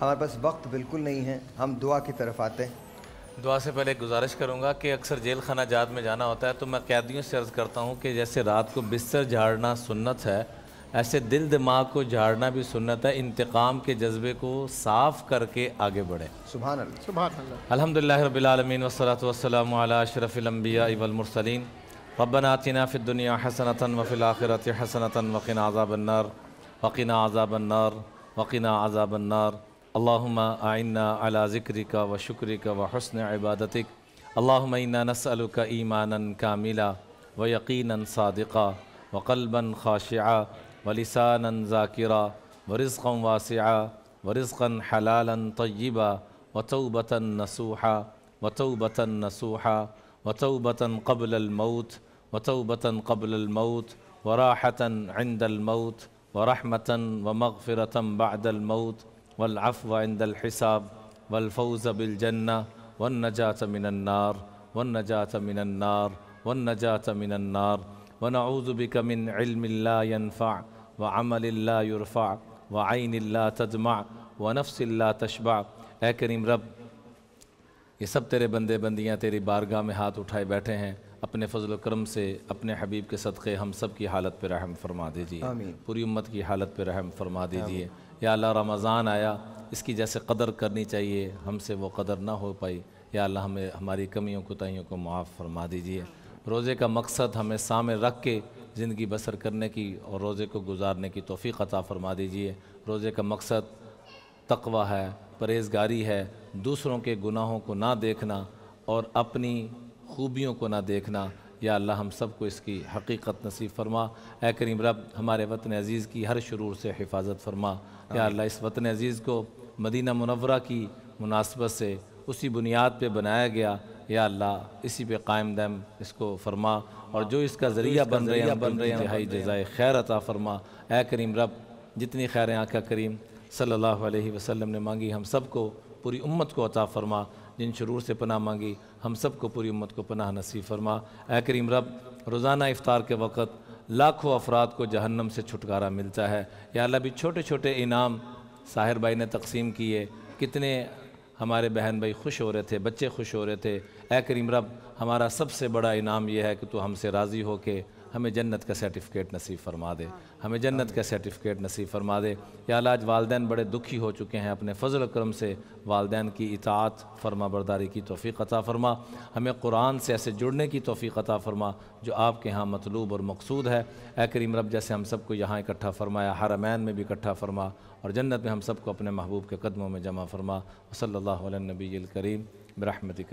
ہمارے پاس وقت بالکل نہیں ہے ہم دعا کی طرف آتے ہیں دعا سے پہلے گزارش کروں گا کہ اکثر جیل خانہ جات میں جانا ہوتا ہے تو میں قیدیوں سے عرض کرتا ہوں کہ جیسے رات کو بستر جھاڑنا سنت ہے ایسے دل دماغ کو جھاڑنا بھی سنت ہے انتقام کے جذبے کو صاف کر کے آگے بڑھیں الحمد للہ رب العالمین والصلاة والسلام علی اشرف الانبیاء والمرسلین ربنا آتنا فی الدنیا عت وفی عذاب حسنۃ وقنا عذاب النار وقنا عذاب النار اللهم أعنا على ذكرك وشكرك وحسن عبادتك اللهم إنا نسألك إيمانا كاملا ويقينا صادقا وقلبا خاشعا ولسانا ذاكرا ورزقا واسعا ورزقا حلالا طيبا وتوبة نصوحا وتوبة نصوحا وتوبة قبل الموت وتوبة قبل الموت وراحة عند الموت ورحمة ومغفرة بعد الموت والعفو عند الحساب والفوز بالجنة والنجاة من النار والنجاة من النار والنجاة من النار ونعوذ بك من علم لا ينفع وعمل لا يرفع وعين لا تدمع وعین لا تشبع اے کریم رب یہ سب تیرے بندے بندیاں تیری بارگاہ میں ہاتھ اٹھائے بیٹھے ہیں اپنے فضل و کرم سے اپنے حبیب کے صدقے ہم سب کی حالت پہ رحم فرما دیجیے پوری امت کی حالت پہ رحم فرما دیجیے یا اللہ رمضان آیا اس کی جیسے قدر کرنی چاہیے ہم سے وہ قدر نہ ہو پائی یا اللہ ہمیں ہماری کمیوں کوتاہیوں کو معاف فرما دیجیے روزے کا مقصد ہمیں سامنے رکھ کے زندگی بسر کرنے کی اور روزے کو گزارنے کی توفیق عطا فرما دیجیے روزے کا مقصد تقوی ہے پرہیزگاری ہے دوسروں کے گناہوں کو نہ دیکھنا اور اپنی خوبیوں کو نہ دیکھنا یا اللہ ہم سب کو اس کی حقیقت نصیب فرما اے کریم رب ہمارے وطن عزیز کی ہر شرور سے حفاظت فرما یا اللہ اس وطن عزیز کو مدینہ منورہ کی مناسبت سے اسی بنیاد پہ بنایا گیا یا اللہ اسی پہ قائم دم اس کو فرما اور جو اس کا ذریعہ بن رہے ہیں بن رہے ہیں جزائے خیر عطا فرما اے کریم رب جتنی خیریں آنکھا کریم صلی اللہ علیہ وسلم نے مانگی ہم سب کو پوری امت کو عطا فرما جن شرور سے پناہ مانگی ہم سب کو پوری امت کو پناہ نصیب فرما اے کریم رب روزانہ افطار کے وقت لاکھوں افراد کو جہنم سے چھٹکارا ملتا ہے یا اللہ بھی چھوٹے چھوٹے انعام ساحر بھائی نے تقسیم کیے کتنے ہمارے بہن بھائی خوش ہو رہے تھے بچے خوش ہو رہے تھے اے کریم رب ہمارا سب سے بڑا انعام یہ ہے کہ تو ہم سے راضی ہو کے ہمیں جنت کا سرٹیفکیٹ نصیب فرما دے ہمیں جنت کا سرٹیفکیٹ نصیب فرما دے یا اللہ آج والدین بڑے دکھی ہو چکے ہیں اپنے فضل و کرم سے والدین کی اطاعت فرما برداری کی توفیق عطا فرما ہمیں قرآن سے ایسے جڑنے کی توفیق عطا فرما جو آپ کے ہاں مطلوب اور مقصود ہے اے کریم رب جیسے ہم سب کو یہاں اکٹھا فرمایا حرمین میں بھی اکٹھا فرما اور جنت میں ہم سب کو اپنے محبوب کے قدموں میں جمع فرما صلی اللہ علیہ نبی الکریم برحمتی